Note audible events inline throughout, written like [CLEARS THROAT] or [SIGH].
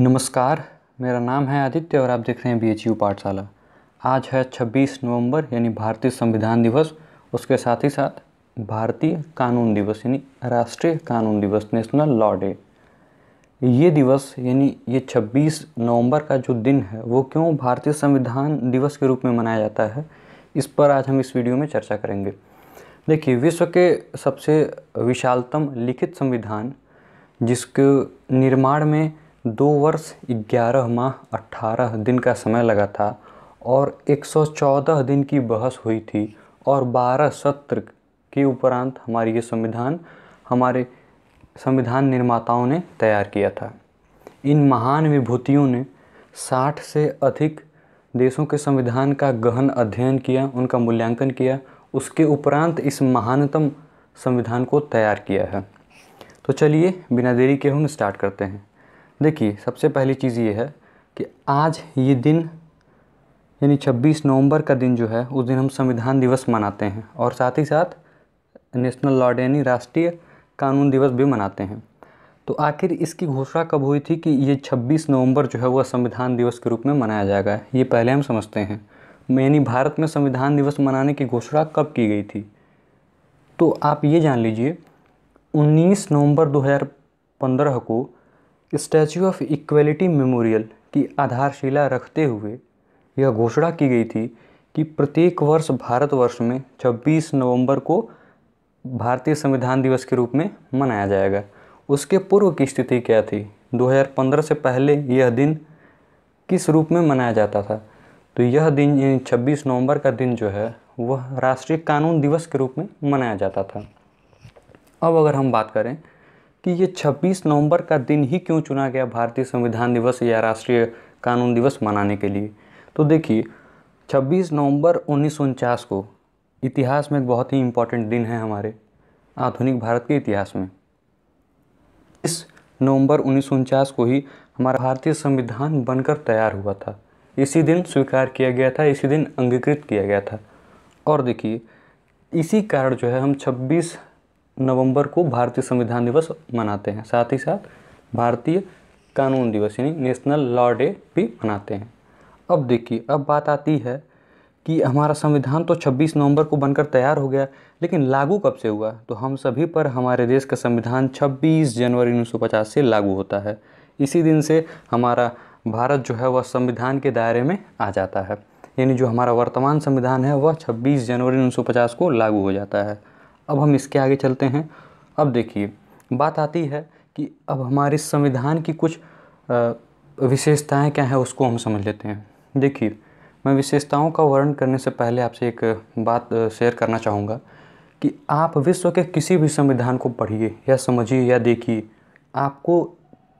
नमस्कार मेरा नाम है आदित्य और आप देख रहे हैं बी एच यू पाठशाला आज है 26 नवंबर यानी भारतीय संविधान दिवस उसके साथ ही साथ भारतीय कानून दिवस यानी राष्ट्रीय कानून दिवस नेशनल लॉ डे ये दिवस यानी ये 26 नवंबर का जो दिन है वो क्यों भारतीय संविधान दिवस के रूप में मनाया जाता है इस पर आज हम इस वीडियो में चर्चा करेंगे देखिए विश्व के सबसे विशालतम लिखित संविधान जिसके निर्माण में दो वर्ष ग्यारह माह अट्ठारह दिन का समय लगा था और 114 दिन की बहस हुई थी और 12 सत्र के उपरांत हमारी ये संविधान हमारे संविधान निर्माताओं ने तैयार किया था इन महान विभूतियों ने 60 से अधिक देशों के संविधान का गहन अध्ययन किया उनका मूल्यांकन किया उसके उपरांत इस महानतम संविधान को तैयार किया है तो चलिए बिना देरी के हम स्टार्ट करते हैं देखिए सबसे पहली चीज़ ये है कि आज ये दिन यानी 26 नवंबर का दिन जो है उस दिन हम संविधान दिवस मनाते हैं और साथ ही साथ नेशनल लॉर्ड यानी राष्ट्रीय कानून दिवस भी मनाते हैं तो आखिर इसकी घोषणा कब हुई थी कि ये 26 नवंबर जो है वह संविधान दिवस के रूप में मनाया जाएगा ये पहले हम समझते हैं यानी भारत में संविधान दिवस मनाने की घोषणा कब की गई थी तो आप ये जान लीजिए 19 नवंबर 2015 को स्टैचू ऑफ इक्वलिटी मेमोरियल की आधारशिला रखते हुए यह घोषणा की गई थी कि प्रत्येक वर्ष भारतवर्ष में 26 नवंबर को भारतीय संविधान दिवस के रूप में मनाया जाएगा उसके पूर्व की स्थिति क्या थी 2015 से पहले यह दिन किस रूप में मनाया जाता था तो यह दिन यानी छब्बीस नवंबर का दिन जो है वह राष्ट्रीय कानून दिवस के रूप में मनाया जाता था अब अगर हम बात करें कि ये 26 नवंबर का दिन ही क्यों चुना गया भारतीय संविधान दिवस या राष्ट्रीय कानून दिवस मनाने के लिए तो देखिए 26 नवंबर उन्नीस को इतिहास में एक बहुत ही इम्पोर्टेंट दिन है हमारे आधुनिक भारत के इतिहास में इस नवंबर उन्नीस को ही हमारा भारतीय संविधान बनकर तैयार हुआ था इसी दिन स्वीकार किया गया था इसी दिन अंगीकृत किया गया था और देखिए इसी कारण जो है हम नवंबर को भारतीय संविधान दिवस मनाते हैं साथ ही साथ भारतीय कानून दिवस यानी नेशनल लॉ डे भी मनाते हैं अब देखिए अब बात आती है कि हमारा संविधान तो 26 नवंबर को बनकर तैयार हो गया लेकिन लागू कब से हुआ तो हम सभी पर हमारे देश का संविधान 26 जनवरी 1950 से लागू होता है इसी दिन से हमारा भारत जो है वह संविधान के दायरे में आ जाता है यानी जो हमारा वर्तमान संविधान है वह 26 जनवरी 1950 को लागू हो जाता है अब हम इसके आगे चलते हैं अब देखिए बात आती है कि अब हमारे संविधान की कुछ विशेषताएं क्या है उसको हम समझ लेते हैं देखिए मैं विशेषताओं का वर्णन करने से पहले आपसे एक बात शेयर करना चाहूँगा कि आप विश्व के किसी भी संविधान को पढ़िए या समझिए या देखिए आपको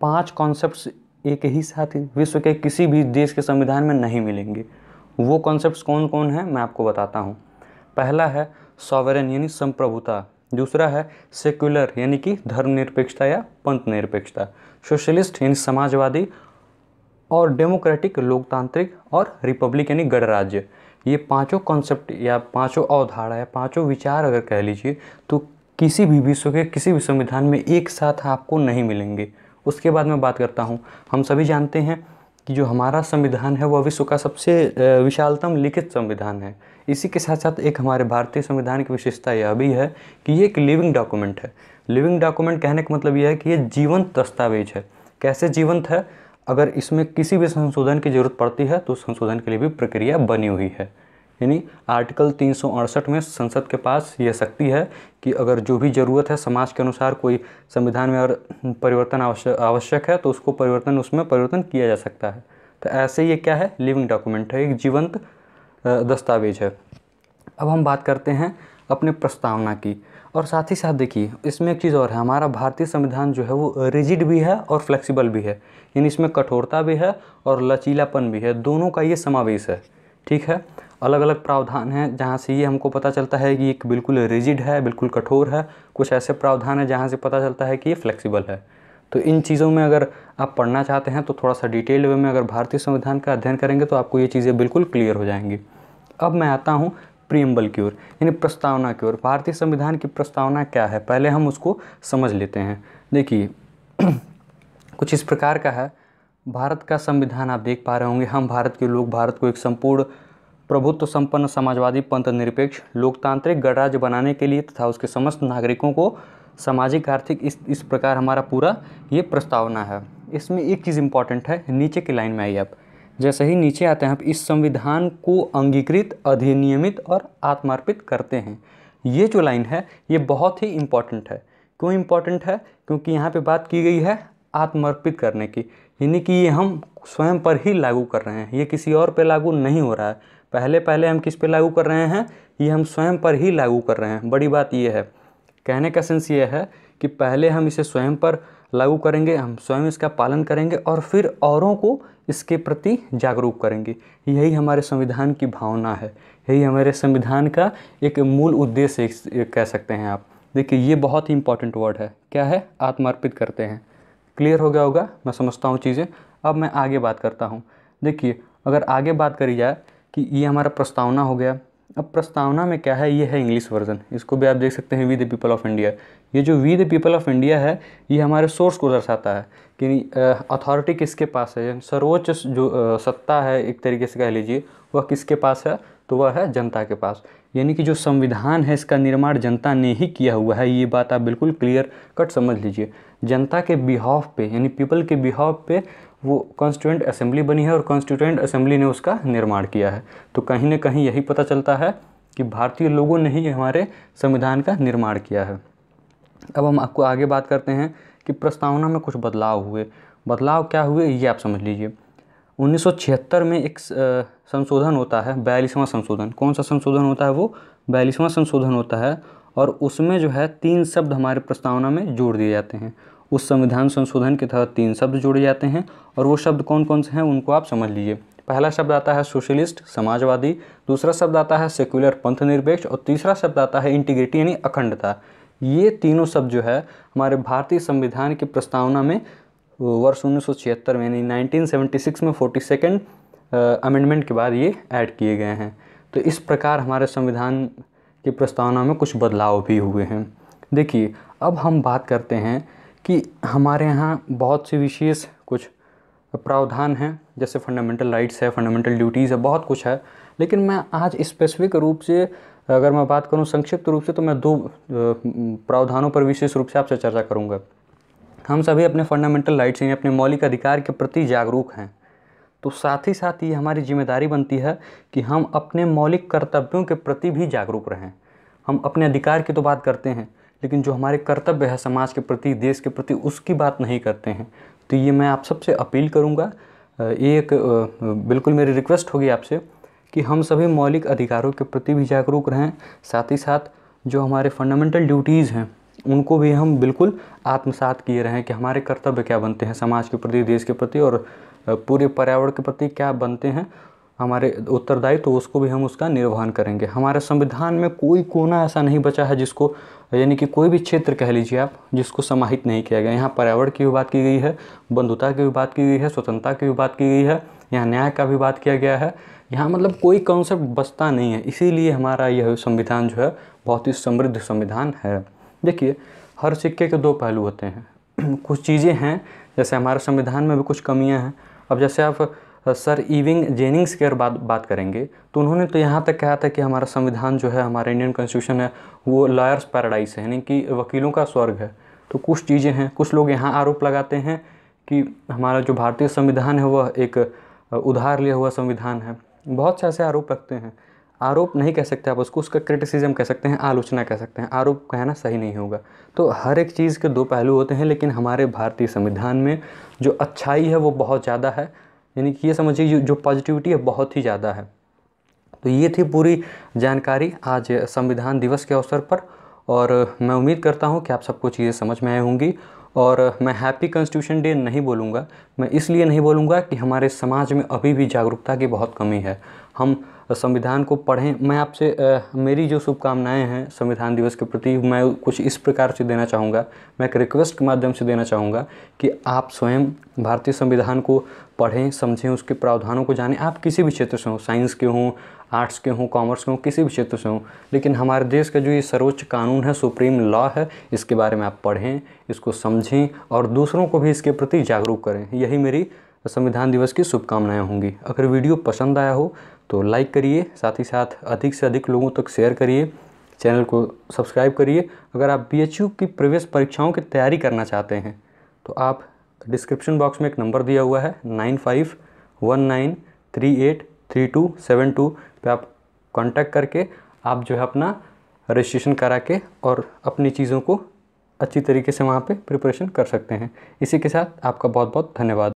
पांच कॉन्सेप्ट्स एक ही साथ विश्व के किसी भी देश के संविधान में नहीं मिलेंगे वो कॉन्सेप्ट्स कौन कौन हैं मैं आपको बताता हूँ पहला है सॉवरन यानी संप्रभुता दूसरा है सेक्युलर यानी कि धर्मनिरपेक्षता या पंथ निरपेक्षता सोशलिस्ट यानी समाजवादी और डेमोक्रेटिक लोकतांत्रिक और रिपब्लिक यानी गणराज्य ये पांचों कॉन्सेप्ट या पांचों अवधारणा या पांचों विचार अगर कह लीजिए तो किसी भी विश्व के किसी भी संविधान में एक साथ आपको नहीं मिलेंगे उसके बाद मैं बात करता हूँ हम सभी जानते हैं कि जो हमारा संविधान है वह विश्व का सबसे विशालतम लिखित संविधान है इसी के साथ साथ एक हमारे भारतीय संविधान की विशेषता यह भी है कि ये एक लिविंग डॉक्यूमेंट है लिविंग डॉक्यूमेंट कहने का मतलब यह है कि ये जीवंत दस्तावेज है कैसे जीवंत है अगर इसमें किसी भी संशोधन की ज़रूरत पड़ती है तो संशोधन के लिए भी प्रक्रिया बनी हुई है यानी आर्टिकल तीन में संसद के पास यह शक्ति है कि अगर जो भी ज़रूरत है समाज के अनुसार कोई संविधान में अगर परिवर्तन आवश्यक है तो उसको परिवर्तन उसमें परिवर्तन किया जा सकता है तो ऐसे ये क्या है लिविंग डॉक्यूमेंट है एक जीवंत दस्तावेज है अब हम बात करते हैं अपने प्रस्तावना की और साथ ही साथ देखिए इसमें एक चीज़ और है हमारा भारतीय संविधान जो है वो रिजिड भी है और फ्लेक्सिबल भी है यानी इसमें कठोरता भी है और लचीलापन भी है दोनों का ये समावेश है ठीक है अलग अलग प्रावधान हैं जहाँ से ये हमको पता चलता है कि एक बिल्कुल रिजिड है बिल्कुल कठोर है कुछ ऐसे प्रावधान है जहाँ से पता चलता है कि ये फ्लेक्सिबल है तो इन चीज़ों में अगर आप पढ़ना चाहते हैं तो थोड़ा सा डिटेल वे में अगर भारतीय संविधान का अध्ययन करेंगे तो आपको ये चीज़ें बिल्कुल क्लियर हो जाएंगी अब मैं आता हूँ प्रियम्बल की ओर यानी प्रस्तावना की ओर भारतीय संविधान की प्रस्तावना क्या है पहले हम उसको समझ लेते हैं देखिए [CLEARS THROAT] कुछ इस प्रकार का है भारत का संविधान आप देख पा रहे होंगे हम भारत के लोग भारत को एक संपूर्ण प्रभुत्व संपन्न समाजवादी पंथ निरपेक्ष लोकतांत्रिक गणराज्य बनाने के लिए तथा उसके समस्त नागरिकों को सामाजिक आर्थिक इस इस प्रकार हमारा पूरा ये प्रस्तावना है इसमें एक चीज़ इम्पॉर्टेंट है नीचे की लाइन में आइए आप जैसे ही नीचे आते हैं आप इस संविधान को अंगीकृत अधिनियमित और आत्मार्पित करते हैं ये जो लाइन है ये बहुत ही इम्पॉर्टेंट है क्यों इम्पॉर्टेंट है क्योंकि यहाँ पे बात की गई है आत्मर्पित करने की यानी कि ये हम स्वयं पर ही लागू कर रहे हैं ये किसी और पे लागू नहीं हो रहा है पहले पहले हम किस पे लागू कर रहे हैं ये हम स्वयं पर ही लागू कर रहे हैं बड़ी बात ये है कहने का सेंस ये है कि पहले हम इसे स्वयं पर लागू करेंगे हम स्वयं इसका पालन करेंगे और फिर औरों को इसके प्रति जागरूक करेंगे यही हमारे संविधान की भावना है यही हमारे संविधान का एक मूल उद्देश्य कह सकते हैं आप देखिए ये बहुत ही इंपॉर्टेंट वर्ड है क्या है आत्मार्पित करते हैं क्लियर हो गया होगा मैं समझता हूँ चीज़ें अब मैं आगे बात करता हूँ देखिए अगर आगे बात करी जाए कि ये हमारा प्रस्तावना हो गया अब प्रस्तावना में क्या है ये है इंग्लिश वर्जन इसको भी आप देख सकते हैं we the people of India ये जो we the people of India है ये हमारे सोर्स को दर्शाता है कि अथॉरिटी किसके पास है सर्वोच्च जो आ, सत्ता है एक तरीके से कह लीजिए वह किसके पास है तो वह है जनता के पास यानी कि जो संविधान है इसका निर्माण जनता ने ही किया हुआ है ये बात आप बिल्कुल क्लियर कट समझ लीजिए जनता के बिहाव पे यानी पीपल के बिहाव पे वो कॉन्स्टिट्यूंट असेंबली बनी है और कॉन्स्टिट्यूंट असेंबली ने उसका निर्माण किया है तो कहीं ना कहीं यही पता चलता है कि भारतीय लोगों ने ही हमारे संविधान का निर्माण किया है अब हम आपको आगे बात करते हैं कि प्रस्तावना में कुछ बदलाव हुए बदलाव क्या हुए ये आप समझ लीजिए 1976 में एक संशोधन होता है बयालीसवां संशोधन कौन सा संशोधन होता है वो बयालीसवां संशोधन होता है और उसमें जो है तीन शब्द हमारे प्रस्तावना में जोड़ दिए जाते हैं उस संविधान संशोधन के तहत तीन शब्द जोड़े जाते हैं और वो शब्द कौन कौन से हैं उनको आप समझ लीजिए पहला शब्द आता है सोशलिस्ट समाजवादी दूसरा शब्द आता है सेक्युलर पंथ निरपेक्ष और तीसरा शब्द आता है इंटीग्रिटी यानी अखंडता ये तीनों शब्द जो है हमारे भारतीय संविधान की प्रस्तावना में वर्ष उन्नीस में यानी 1976 में फोर्टी सेकेंड अमेंडमेंट के बाद ये ऐड किए गए हैं तो इस प्रकार हमारे संविधान की प्रस्तावना में कुछ बदलाव भी हुए हैं देखिए अब हम बात करते हैं कि हमारे यहाँ बहुत सी विशेष कुछ प्रावधान हैं जैसे फंडामेंटल राइट्स है फंडामेंटल ड्यूटीज़ है बहुत कुछ है लेकिन मैं आज स्पेसिफिक रूप से अगर मैं बात करूँ संक्षिप्त रूप से तो मैं दो प्रावधानों पर विशेष रूप से आपसे चर्चा करूँगा हम सभी अपने फंडामेंटल राइट्स यानी अपने मौलिक अधिकार के प्रति जागरूक हैं तो साथ ही साथ ये हमारी जिम्मेदारी बनती है कि हम अपने मौलिक कर्तव्यों के प्रति भी जागरूक रहें हम अपने अधिकार की तो बात करते हैं लेकिन जो हमारे कर्तव्य है समाज के प्रति देश के प्रति उसकी बात नहीं करते हैं तो ये मैं आप सबसे अपील करूँगा ये एक बिल्कुल मेरी रिक्वेस्ट होगी आपसे कि हम सभी मौलिक अधिकारों के प्रति भी जागरूक रहें साथ ही साथ जो हमारे फंडामेंटल ड्यूटीज़ हैं उनको भी हम बिल्कुल आत्मसात किए रहें कि हमारे कर्तव्य क्या बनते हैं समाज के प्रति देश के प्रति और पूरे पर्यावरण के प्रति क्या बनते हैं हमारे उत्तरदायित्व तो उसको भी हम उसका निर्वहन करेंगे हमारे संविधान में कोई कोना ऐसा नहीं बचा है जिसको यानी कि कोई भी क्षेत्र कह लीजिए आप जिसको समाहित नहीं किया गया यहाँ पर्यावरण की भी बात की गई है बंधुता की भी बात की गई है स्वतंत्रता की भी बात की गई है यहाँ न्याय का भी बात किया गया है यहाँ मतलब कोई कॉन्सेप्ट बचता नहीं है इसीलिए हमारा यह संविधान जो है बहुत ही समृद्ध संविधान है देखिए हर सिक्के के दो पहलू होते हैं [CLEARS THROAT] कुछ चीज़ें हैं जैसे हमारे संविधान में भी कुछ कमियाँ हैं अब जैसे आप सर इविंग जेनिंग्स के बात बात करेंगे तो उन्होंने तो यहाँ तक कहा था कि हमारा संविधान जो है हमारा इंडियन कॉन्स्टिट्यूशन है वो लॉयर्स पैराडाइज है यानी कि वकीलों का स्वर्ग है तो कुछ चीज़ें हैं कुछ लोग यहाँ आरोप लगाते हैं कि हमारा जो भारतीय संविधान है वह एक उधार लिया हुआ संविधान है बहुत से ऐसे आरोप रखते हैं आरोप नहीं कह सकते आप उसको उसका क्रिटिसिज्म कह सकते हैं आलोचना कह सकते हैं आरोप कहना सही नहीं होगा तो हर एक चीज़ के दो पहलू होते हैं लेकिन हमारे भारतीय संविधान में जो अच्छाई है वो बहुत ज़्यादा है यानी कि ये समझिए जो पॉजिटिविटी है बहुत ही ज़्यादा है तो ये थी पूरी जानकारी आज संविधान दिवस के अवसर पर और मैं उम्मीद करता हूँ कि आप सबको चीज़ें समझ में आई होंगी और मैं हैप्पी कॉन्स्टिट्यूशन डे नहीं बोलूँगा मैं इसलिए नहीं बोलूँगा कि हमारे समाज में अभी भी जागरूकता की बहुत कमी है हम संविधान को पढ़ें मैं आपसे मेरी जो शुभकामनाएँ हैं संविधान दिवस के प्रति मैं कुछ इस प्रकार से देना चाहूँगा मैं एक रिक्वेस्ट के माध्यम से देना चाहूँगा कि आप स्वयं भारतीय संविधान को पढ़ें समझें उसके प्रावधानों को जानें आप किसी भी क्षेत्र से हों साइंस के हों आर्ट्स के हों कॉमर्स के हों किसी भी क्षेत्र से हों लेकिन हमारे देश का जो ये सर्वोच्च कानून है सुप्रीम लॉ है इसके बारे में आप पढ़ें इसको समझें और दूसरों को भी इसके प्रति जागरूक करें यही मेरी संविधान दिवस की शुभकामनाएँ होंगी अगर वीडियो पसंद आया हो तो लाइक करिए साथ ही साथ अधिक से अधिक लोगों तक शेयर करिए चैनल को सब्सक्राइब करिए अगर आप बी की प्रवेश परीक्षाओं की तैयारी करना चाहते हैं तो आप डिस्क्रिप्शन बॉक्स में एक नंबर दिया हुआ है nine five one nine three eight three two seven two पर आप कांटेक्ट करके आप जो है अपना रजिस्ट्रेशन करा के और अपनी चीज़ों को अच्छी तरीके से वहाँ पे प्रिपरेशन कर सकते हैं इसी के साथ आपका बहुत बहुत धन्यवाद